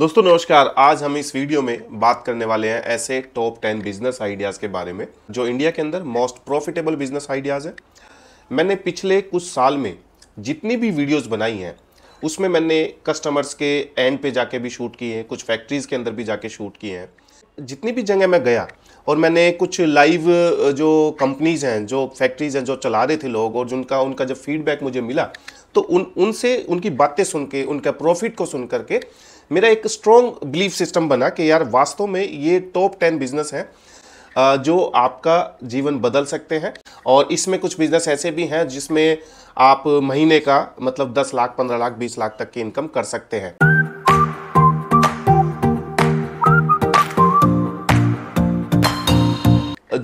दोस्तों नमस्कार आज हम इस वीडियो में बात करने वाले हैं ऐसे टॉप टेन बिजनेस आइडियाज़ के बारे में जो इंडिया के अंदर मोस्ट प्रॉफिटेबल बिजनेस आइडियाज़ है मैंने पिछले कुछ साल में जितनी भी वीडियोस बनाई हैं उसमें मैंने कस्टमर्स के एंड पे जाके भी शूट किए हैं कुछ फैक्ट्रीज़ के अंदर भी जाके शूट किए हैं जितनी भी जगह मैं गया और मैंने कुछ लाइव जो कंपनीज़ हैं जो फैक्ट्रीज़ हैं जो चला रहे थे लोग और जिनका उनका जब फीडबैक मुझे मिला तो उन उनसे उनकी बातें सुन के उनका प्रॉफिट को सुन करके मेरा एक स्ट्रॉन्ग बिलीफ सिस्टम बना कि यार वास्तव में ये टॉप टेन बिजनेस हैं जो आपका जीवन बदल सकते हैं और इसमें कुछ बिजनेस ऐसे भी हैं जिसमें आप महीने का मतलब 10 लाख 15 लाख 20 लाख तक की इनकम कर सकते हैं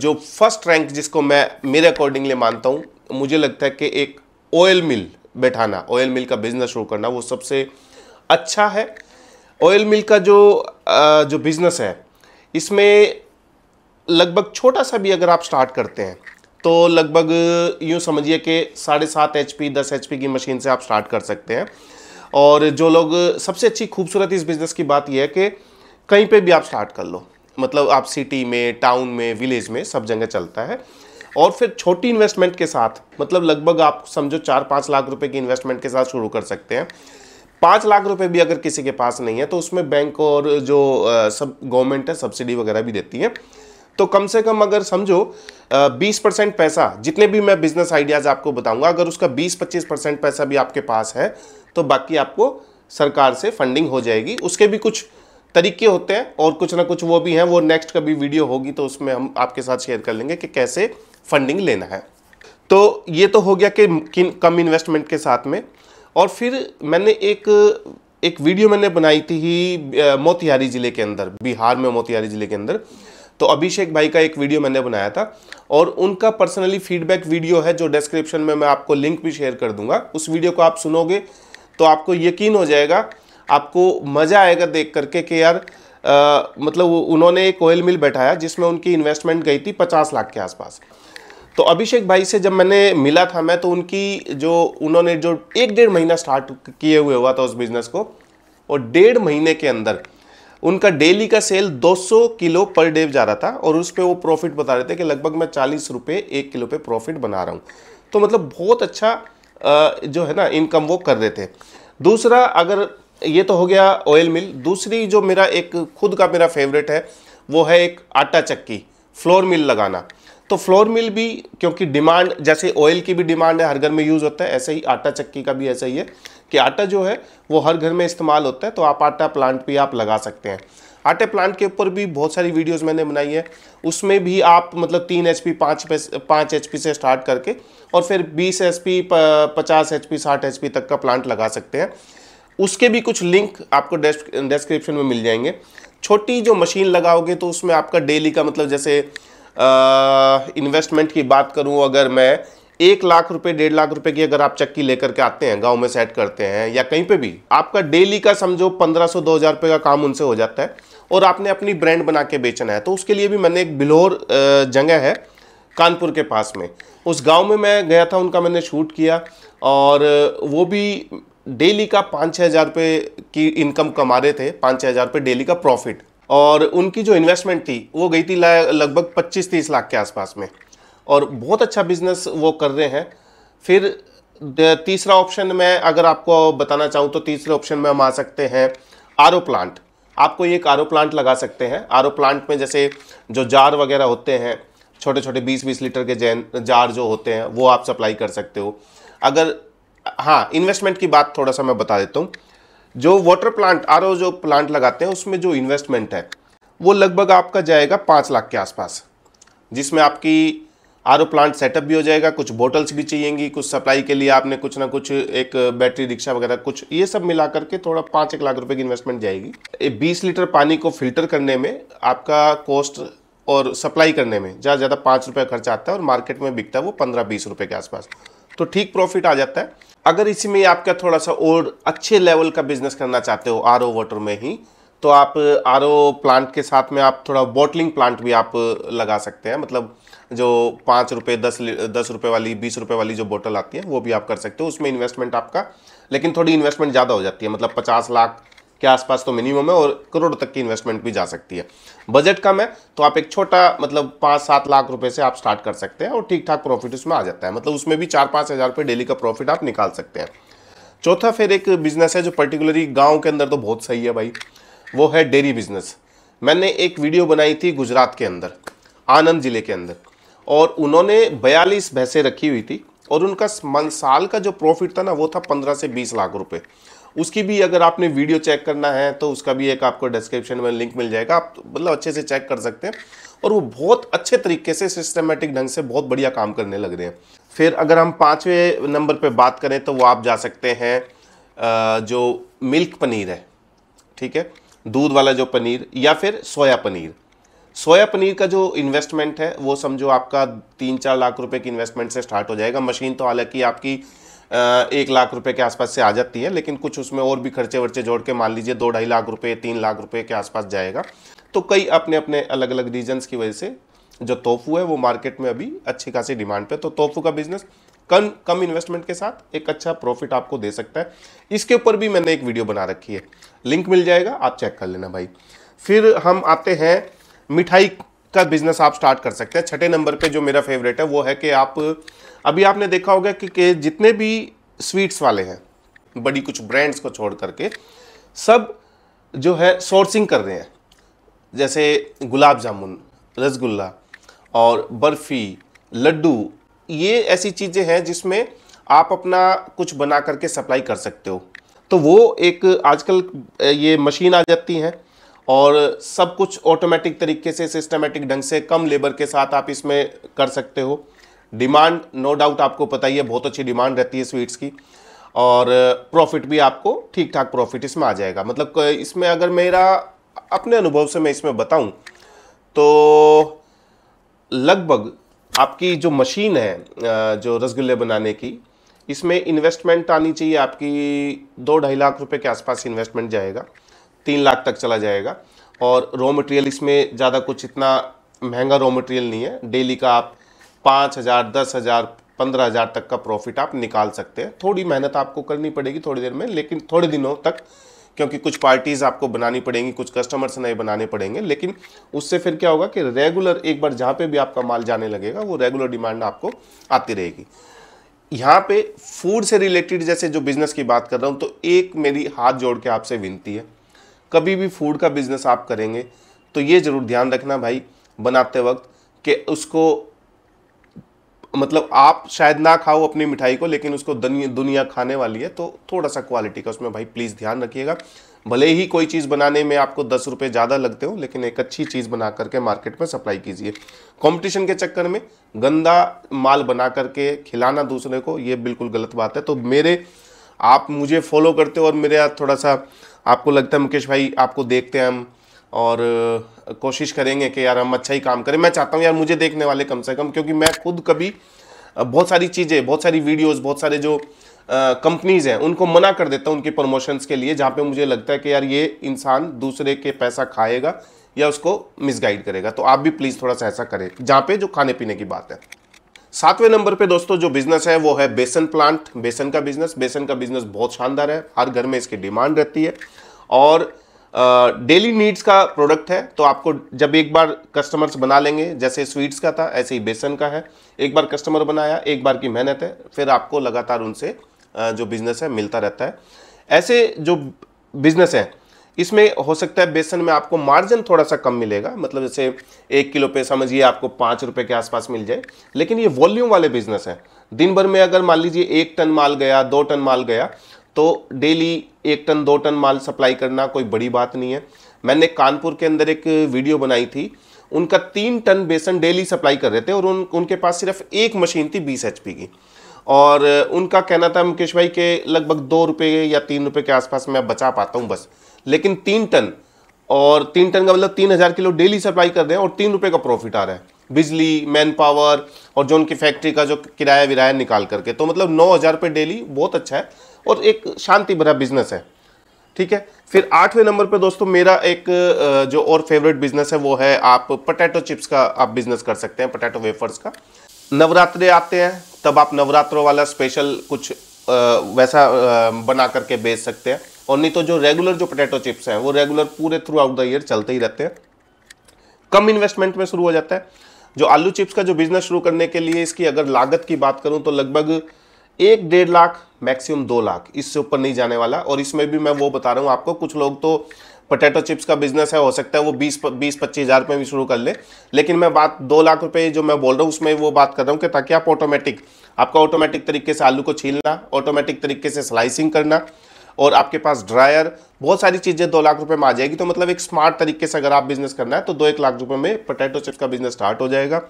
जो फर्स्ट रैंक जिसको मैं मेरे अकॉर्डिंगली मानता हूं मुझे लगता है कि एक ऑयल मिल बैठाना ऑयल मिल का बिजनेस शुरू करना वो सबसे अच्छा है ऑयल मिल का जो जो बिज़नेस है इसमें लगभग छोटा सा भी अगर आप स्टार्ट करते हैं तो लगभग यूँ समझिए कि साढ़े सात एच पी दस एच पी की मशीन से आप स्टार्ट कर सकते हैं और जो लोग सबसे अच्छी खूबसूरत इस बिज़नेस की बात यह है कि कहीं पे भी आप स्टार्ट कर लो मतलब आप सिटी में टाउन में विलेज में सब जगह चलता है और फिर छोटी इन्वेस्टमेंट के साथ मतलब लगभग आप समझो चार पाँच लाख रुपए की इन्वेस्टमेंट के साथ शुरू कर सकते हैं पाँच लाख रुपए भी अगर किसी के पास नहीं है तो उसमें बैंक और जो सब गवर्नमेंट है सब्सिडी वगैरह भी देती है तो कम से कम अगर समझो बीस परसेंट पैसा जितने भी मैं बिजनेस आइडियाज़ आपको बताऊंगा अगर उसका बीस पच्चीस परसेंट पैसा भी आपके पास है तो बाकी आपको सरकार से फंडिंग हो जाएगी उसके भी कुछ तरीके होते हैं और कुछ ना कुछ वो भी हैं वो नेक्स्ट कभी वीडियो होगी तो उसमें हम आपके साथ शेयर कर लेंगे कि कैसे फंडिंग लेना है तो ये तो हो गया कि किन कम इन्वेस्टमेंट के साथ में और फिर मैंने एक एक वीडियो मैंने बनाई थी मोतिहारी ज़िले के अंदर बिहार में मोतिहारी ज़िले के अंदर तो अभिषेक भाई का एक वीडियो मैंने बनाया था और उनका पर्सनली फीडबैक वीडियो है जो डिस्क्रिप्शन में मैं आपको लिंक भी शेयर कर दूंगा उस वीडियो को आप सुनोगे तो आपको यकीन हो जाएगा आपको मज़ा आएगा देख करके कि यार आ, मतलब उन्होंने एक ऑयल मिल बैठाया जिसमें उनकी इन्वेस्टमेंट गई थी पचास लाख के आसपास तो अभिषेक भाई से जब मैंने मिला था मैं तो उनकी जो उन्होंने जो एक डेढ़ महीना स्टार्ट किए हुए हुआ था उस बिज़नेस को और डेढ़ महीने के अंदर उनका डेली का सेल 200 किलो पर डे जा रहा था और उस पर वो प्रॉफिट बता रहे थे कि लगभग मैं चालीस रुपये एक किलो पे प्रॉफिट बना रहा हूँ तो मतलब बहुत अच्छा जो है ना इनकम वो कर रहे थे दूसरा अगर ये तो हो गया ऑयल मिल दूसरी जो मेरा एक खुद का मेरा फेवरेट है वो है एक आटा चक्की फ्लोर मिल लगाना तो फ्लोर मिल भी क्योंकि डिमांड जैसे ऑयल की भी डिमांड है हर घर में यूज़ होता है ऐसे ही आटा चक्की का भी ऐसा ही है कि आटा जो है वो हर घर में इस्तेमाल होता है तो आप आटा प्लांट भी आप लगा सकते हैं आटे प्लांट के ऊपर भी बहुत सारी वीडियोस मैंने बनाई है उसमें भी आप मतलब तीन एच पी पाँच पाँच एच से स्टार्ट करके और फिर बीस एच पी पचास एच पी साठ एच तक का प्लांट लगा सकते हैं उसके भी कुछ लिंक आपको डेस्क्रिप्शन में मिल जाएंगे छोटी जो मशीन लगाओगे तो उसमें आपका डेली का मतलब जैसे इन्वेस्टमेंट की बात करूँ अगर मैं एक लाख रुपए डेढ़ लाख रुपए की अगर आप चक्की लेकर के आते हैं गांव में सेट करते हैं या कहीं पे भी आपका डेली का समझो पंद्रह सौ दो हज़ार रुपये का काम उनसे हो जाता है और आपने अपनी ब्रांड बना के बेचना है तो उसके लिए भी मैंने एक बिलोर जगह है कानपुर के पास में उस गांव में मैं गया था उनका मैंने शूट किया और वो भी डेली का पाँच छः हज़ार रुपये की इनकम कमा रहे थे पाँच छः हज़ार रुपये डेली का प्रॉफिट और उनकी जो इन्वेस्टमेंट थी वो गई थी लगभग 25-30 लाख के आसपास में और बहुत अच्छा बिजनेस वो कर रहे हैं फिर तीसरा ऑप्शन में अगर आपको बताना चाहूँ तो तीसरे ऑप्शन में हम आ सकते हैं आर प्लांट आपको ये एक आर प्लांट लगा सकते हैं आर प्लांट में जैसे जो जार वगैरह होते हैं छोटे छोटे 20-20 लीटर के जैन जार जो होते हैं वो आप सप्लाई कर सकते हो अगर हाँ इन्वेस्टमेंट की बात थोड़ा सा मैं बता देता हूँ जो वाटर प्लांट आर जो प्लांट लगाते हैं उसमें जो इन्वेस्टमेंट है वो लगभग आपका जाएगा पाँच लाख के आसपास जिसमें आपकी आर प्लांट सेटअप भी हो जाएगा कुछ बोटल्स भी चाहिएंगी कुछ सप्लाई के लिए आपने कुछ ना कुछ एक बैटरी रिक्शा वगैरह कुछ ये सब मिला करके थोड़ा पाँच एक लाख रुपए की इन्वेस्टमेंट जाएगी बीस लीटर पानी को फिल्टर करने में आपका कॉस्ट और सप्लाई करने में ज़्यादा ज़्यादा पाँच रुपये खर्चा आता है और मार्केट में बिकता है वो पंद्रह बीस रुपये के आसपास तो ठीक प्रॉफिट आ जाता है अगर इसमें आपका थोड़ा सा और अच्छे लेवल का बिजनेस करना चाहते हो आर वाटर में ही तो आप आर प्लांट के साथ में आप थोड़ा बॉटलिंग प्लांट भी आप लगा सकते हैं मतलब जो पाँच रुपये दस दस रुपये वाली बीस रुपये वाली जो बोतल आती है वो भी आप कर सकते हो उसमें इन्वेस्टमेंट आपका लेकिन थोड़ी इन्वेस्टमेंट ज़्यादा हो जाती है मतलब पचास लाख के आसपास तो मिनिमम है और करोड़ तक की इन्वेस्टमेंट भी जा सकती है बजट कम है तो आप एक छोटा मतलब पाँच सात लाख रुपए से आप स्टार्ट कर सकते हैं और ठीक ठाक प्रॉफिट उसमें आ जाता है मतलब उसमें भी चार पाँच हज़ार डेली का प्रॉफिट आप निकाल सकते हैं चौथा फिर एक बिजनेस है जो पर्टिकुलरली गाँव के अंदर तो बहुत सही है भाई वो है डेयरी बिजनेस मैंने एक वीडियो बनाई थी गुजरात के अंदर आनंद ज़िले के अंदर और उन्होंने बयालीस भैंसें रखी हुई थी और उनका साल का जो प्रॉफिट था ना वो था पंद्रह से बीस लाख रुपए उसकी भी अगर आपने वीडियो चेक करना है तो उसका भी एक आपको डिस्क्रिप्शन में लिंक मिल जाएगा आप मतलब अच्छे से चेक कर सकते हैं और वो बहुत अच्छे तरीके से सिस्टमेटिक ढंग से बहुत बढ़िया काम करने लग रहे हैं फिर अगर हम पाँचवें नंबर पर बात करें तो वो आप जा सकते हैं जो मिल्क पनीर है ठीक है दूध वाला जो पनीर या फिर सोया पनीर सोया पनीर का जो इन्वेस्टमेंट है वो समझो आपका तीन चार लाख रुपए की इन्वेस्टमेंट से स्टार्ट हो जाएगा मशीन तो हालांकि आपकी एक लाख रुपए के आसपास से आ जाती है लेकिन कुछ उसमें और भी खर्चे वर्चे जोड़ के मान लीजिए दो ढाई लाख रुपए तीन लाख रुपए के आसपास जाएगा तो कई अपने अपने अलग अलग रीजन्स की वजह से जो तोफू है वो मार्केट में अभी अच्छी खासी डिमांड पे तो तोफू का बिजनेस कम कम इन्वेस्टमेंट के साथ एक अच्छा प्रॉफिट आपको दे सकता है इसके ऊपर भी मैंने एक वीडियो बना रखी है लिंक मिल जाएगा आप चेक कर लेना भाई फिर हम आते हैं मिठाई का बिजनेस आप स्टार्ट कर सकते हैं छठे नंबर पे जो मेरा फेवरेट है वो है कि आप अभी आपने देखा होगा कि, कि जितने भी स्वीट्स वाले हैं बड़ी कुछ ब्रांड्स को छोड़ करके सब जो है सोर्सिंग कर रहे हैं जैसे गुलाब जामुन रसगुल्ला और बर्फ़ी लड्डू ये ऐसी चीज़ें हैं जिसमें आप अपना कुछ बना करके सप्लाई कर सकते हो तो वो एक आजकल ये मशीन आ जाती हैं और सब कुछ ऑटोमेटिक तरीके से सिस्टमेटिक ढंग से कम लेबर के साथ आप इसमें कर सकते हो डिमांड नो डाउट आपको पता ही है बहुत अच्छी डिमांड रहती है स्वीट्स की और प्रॉफिट भी आपको ठीक ठाक प्रॉफिट इसमें आ जाएगा मतलब इसमें अगर मेरा अपने अनुभव से मैं इसमें बताऊं तो लगभग आपकी जो मशीन है जो रसगुल्ले बनाने की इसमें इन्वेस्टमेंट आनी चाहिए आपकी दो ढाई लाख रुपए के आसपास इन्वेस्टमेंट जाएगा तीन लाख तक चला जाएगा और रॉ मटेरियल इसमें ज़्यादा कुछ इतना महंगा रॉ मटेरियल नहीं है डेली का आप पाँच हज़ार दस हज़ार पंद्रह हज़ार तक का प्रॉफिट आप निकाल सकते हैं थोड़ी मेहनत आपको करनी पड़ेगी थोड़ी देर में लेकिन थोड़े दिनों तक क्योंकि कुछ पार्टीज़ आपको बनानी पड़ेंगी कुछ कस्टमर्स नए बनाने पड़ेंगे लेकिन उससे फिर क्या होगा कि रेगुलर एक बार जहाँ पर भी आपका माल जाने लगेगा वो रेगुलर डिमांड आपको आती रहेगी यहाँ पे फूड से रिलेटेड जैसे जो बिज़नेस की बात कर रहा हूँ तो एक मेरी हाथ जोड़ के आपसे विनती है कभी भी फूड का बिज़नेस आप करेंगे तो ये ज़रूर ध्यान रखना भाई बनाते वक्त कि उसको मतलब आप शायद ना खाओ अपनी मिठाई को लेकिन उसको दुनिया खाने वाली है तो थोड़ा सा क्वालिटी का उसमें भाई प्लीज़ ध्यान रखिएगा भले ही कोई चीज़ बनाने में आपको दस रुपये ज़्यादा लगते हो लेकिन एक अच्छी चीज़ बना करके मार्केट में सप्लाई कीजिए कंपटीशन के चक्कर में गंदा माल बना करके खिलाना दूसरे को ये बिल्कुल गलत बात है तो मेरे आप मुझे फॉलो करते हो और मेरा थोड़ा सा आपको लगता है मुकेश भाई आपको देखते हैं हम और कोशिश करेंगे कि यार हम अच्छा ही काम करें मैं चाहता हूँ यार मुझे देखने वाले कम से कम क्योंकि मैं खुद कभी बहुत सारी चीज़ें बहुत सारी वीडियोज़ बहुत सारे जो कंपनीज़ हैं उनको मना कर देता हूँ उनकी प्रमोशंस के लिए जहाँ पे मुझे लगता है कि यार ये इंसान दूसरे के पैसा खाएगा या उसको मिसगाइड करेगा तो आप भी प्लीज़ थोड़ा सा ऐसा करें जहाँ पे जो खाने पीने की बात है सातवें नंबर पे दोस्तों जो बिजनेस है वो है बेसन प्लांट बेसन का बिजनेस बेसन का बिजनेस बहुत शानदार है हर घर में इसकी डिमांड रहती है और डेली नीड्स का प्रोडक्ट है तो आपको जब एक बार कस्टमर्स बना लेंगे जैसे स्वीट्स का था ऐसे ही बेसन का है एक बार कस्टमर बनाया एक बार की मेहनत है फिर आपको लगातार उनसे जो बिज़नेस है मिलता रहता है ऐसे जो बिज़नेस हैं इसमें हो सकता है बेसन में आपको मार्जिन थोड़ा सा कम मिलेगा मतलब जैसे एक किलो पे समझिए आपको पाँच रुपये के आसपास मिल जाए लेकिन ये वॉल्यूम वाले बिजनेस हैं दिन भर में अगर मान लीजिए एक टन माल गया दो टन माल गया तो डेली एक टन दो टन माल सप्लाई करना कोई बड़ी बात नहीं है मैंने कानपुर के अंदर एक वीडियो बनाई थी उनका तीन टन बेसन डेली सप्लाई कर रहे थे और उन उनके पास सिर्फ एक मशीन थी बीस एच की और उनका कहना था मुकेश भाई के लगभग दो रुपये या तीन रुपये के आसपास मैं बचा पाता हूँ बस लेकिन तीन टन और तीन टन का मतलब तीन हज़ार किलो डेली सप्लाई कर रहे हैं और तीन रुपए का प्रॉफिट आ रहा है बिजली मैन पावर और जो उनकी फैक्ट्री का जो किराया विराया निकाल करके तो मतलब नौ हज़ार रुपये डेली बहुत अच्छा है और एक शांति भरा बिजनेस है ठीक है फिर आठवें नंबर पे दोस्तों मेरा एक जो और फेवरेट बिजनेस है वो है आप पोटैटो चिप्स का आप बिजनेस कर सकते हैं पोटैटो वेफर्स का नवरात्र आते हैं तब आप नवरात्रों वाला स्पेशल कुछ वैसा बना करके बेच सकते हैं और नहीं तो जो रेगुलर जो पोटैटो चिप्स हैं वो रेगुलर पूरे थ्रू आउट द ईयर चलते ही रहते हैं कम इन्वेस्टमेंट में शुरू हो जाता है जो आलू चिप्स का जो बिजनेस शुरू करने के लिए इसकी अगर लागत की बात करूं तो लगभग एक डेढ़ लाख मैक्सिमम दो लाख इससे ऊपर नहीं जाने वाला और इसमें भी मैं वो बता रहा हूँ आपको कुछ लोग तो पोटैटो चिप्स का बिजनेस है हो सकता है वो बीस बीस पच्चीस हज़ार रुपये भी शुरू कर ले लेकिन मैं बात दो लाख रुपये जो मैं बोल रहा हूँ उसमें वो बात कर रहा हूँ कि ताकि आप ऑटोमेटिक आपका ऑटोमेटिक तरीके से आलू को छीलना ऑटोमेटिक तरीके से स्लाइसिंग करना और आपके पास ड्रायर बहुत सारी चीज़ें दो लाख रुपए में आ जाएगी तो मतलब एक स्मार्ट तरीके से अगर आप बिजनेस करना है तो दो एक लाख रुपए में पोटैटो चिप्स का बिजनेस स्टार्ट हो जाएगा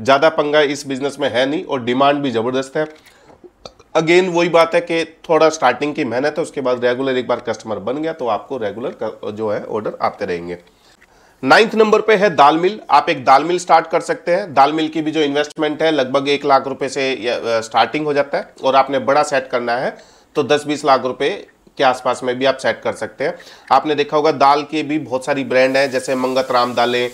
ज़्यादा पंगा इस बिजनेस में है नहीं और डिमांड भी ज़बरदस्त है अगेन वही बात है कि थोड़ा स्टार्टिंग की मेहनत है उसके बाद रेगुलर एक बार कस्टमर बन गया तो आपको रेगुलर जो है ऑर्डर आते रहेंगे नाइन्थ नंबर पे है दाल मिल आप एक दाल मिल स्टार्ट कर सकते हैं दाल मिल की भी जो इन्वेस्टमेंट है लगभग एक लाख रुपए से स्टार्टिंग हो जाता है और आपने बड़ा सेट करना है तो दस बीस लाख रुपए के आसपास में भी आप सेट कर सकते हैं आपने देखा होगा दाल के भी बहुत सारी ब्रांड हैं जैसे मंगत राम दालें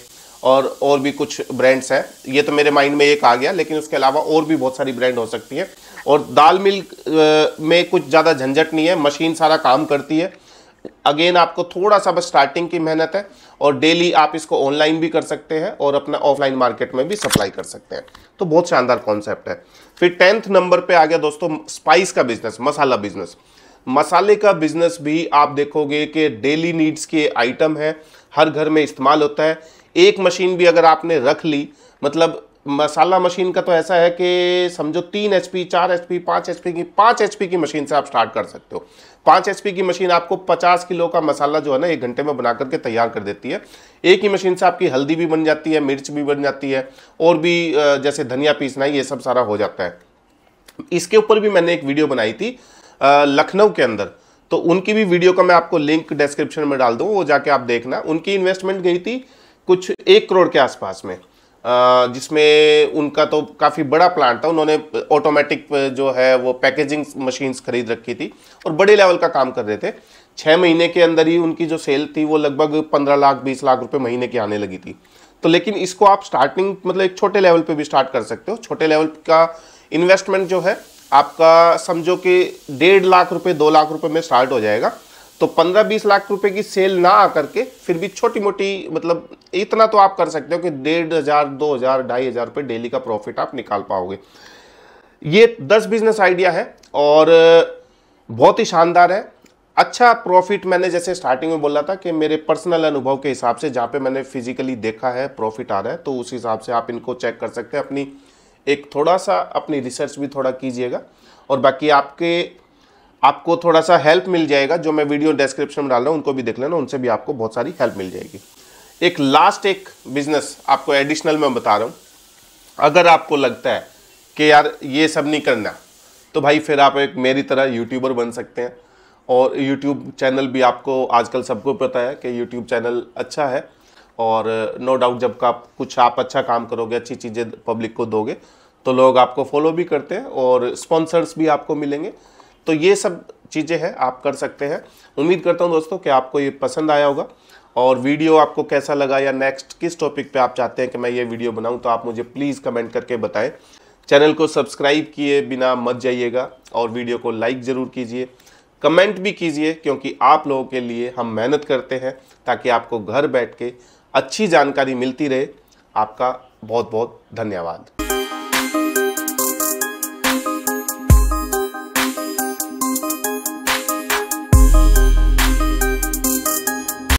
और और भी कुछ ब्रांड्स हैं ये तो मेरे माइंड में एक आ गया लेकिन उसके अलावा और भी बहुत सारी ब्रांड हो सकती है और दाल मिल में कुछ ज़्यादा झंझट नहीं है मशीन सारा काम करती है अगेन आपको थोड़ा सा बस स्टार्टिंग की मेहनत है और डेली आप इसको ऑनलाइन भी कर सकते हैं और अपना ऑफलाइन मार्केट में भी सप्लाई कर सकते हैं तो बहुत शानदार कॉन्सेप्ट है फिर टेंथ नंबर पे आ गया दोस्तों स्पाइस का बिजनेस मसाला बिजनेस मसाले का बिजनेस भी आप देखोगे कि डेली नीड्स के आइटम है हर घर में इस्तेमाल होता है एक मशीन भी अगर आपने रख ली मतलब मसाला मशीन का तो ऐसा है कि समझो तीन एच पी चार एच पी पाँच एच पी की पाँच एच पी की मशीन से आप स्टार्ट कर सकते हो पाँच एच पी की मशीन आपको पचास किलो का मसाला जो है ना एक घंटे में बना करके तैयार कर देती है एक ही मशीन से आपकी हल्दी भी बन जाती है मिर्च भी बन जाती है और भी जैसे धनिया पीसना ये सब सारा हो जाता है इसके ऊपर भी मैंने एक वीडियो बनाई थी लखनऊ के अंदर तो उनकी भी वीडियो का मैं आपको लिंक डिस्क्रिप्शन में डाल दूँ वो जाके आप देखना उनकी इन्वेस्टमेंट गई थी कुछ एक करोड़ के आसपास में जिसमें उनका तो काफ़ी बड़ा प्लांट था उन्होंने ऑटोमेटिक जो है वो पैकेजिंग मशीन्स खरीद रखी थी और बड़े लेवल का काम कर रहे थे छः महीने के अंदर ही उनकी जो सेल थी वो लगभग पंद्रह लाख बीस लाख रुपए महीने की आने लगी थी तो लेकिन इसको आप स्टार्टिंग मतलब एक छोटे लेवल पे भी स्टार्ट कर सकते हो छोटे लेवल का इन्वेस्टमेंट जो है आपका समझो कि डेढ़ लाख रुपए दो लाख रुपए में स्टार्ट हो जाएगा तो पंद्रह बीस लाख रुपए की सेल ना आकर के फिर भी छोटी मोटी मतलब इतना तो आप कर सकते हो कि डेढ़ हज़ार दो हज़ार ढाई हज़ार रुपये डेली का प्रॉफिट आप निकाल पाओगे ये दस बिजनेस आइडिया है और बहुत ही शानदार है अच्छा प्रॉफिट मैंने जैसे स्टार्टिंग में बोला था कि मेरे पर्सनल अनुभव के हिसाब से जहाँ पे मैंने फिजिकली देखा है प्रॉफिट आ रहा है तो उस हिसाब से आप इनको चेक कर सकते हैं अपनी एक थोड़ा सा अपनी रिसर्च भी थोड़ा कीजिएगा और बाकी आपके आपको थोड़ा सा हेल्प मिल जाएगा जो मैं वीडियो डिस्क्रिप्शन में डाल रहा हूँ उनको भी देख लेना उनसे भी आपको बहुत सारी हेल्प मिल जाएगी एक लास्ट एक बिजनेस आपको एडिशनल मैं बता रहा हूँ अगर आपको लगता है कि यार ये सब नहीं करना तो भाई फिर आप एक मेरी तरह यूट्यूबर बन सकते हैं और यूट्यूब चैनल भी आपको आजकल सबको पता है कि यूट्यूब चैनल अच्छा है और नो uh, डाउट जब आप कुछ आप अच्छा काम करोगे अच्छी चीज़ें पब्लिक को दोगे तो लोग आपको फॉलो भी करते हैं और स्पॉन्सर्स भी आपको मिलेंगे तो ये सब चीज़ें हैं आप कर सकते हैं उम्मीद करता हूँ दोस्तों कि आपको ये पसंद आया होगा और वीडियो आपको कैसा लगा या नेक्स्ट किस टॉपिक पे आप चाहते हैं कि मैं ये वीडियो बनाऊं तो आप मुझे प्लीज़ कमेंट करके बताएं चैनल को सब्सक्राइब किए बिना मत जाइएगा और वीडियो को लाइक ज़रूर कीजिए कमेंट भी कीजिए क्योंकि आप लोगों के लिए हम मेहनत करते हैं ताकि आपको घर बैठ के अच्छी जानकारी मिलती रहे आपका बहुत बहुत धन्यवाद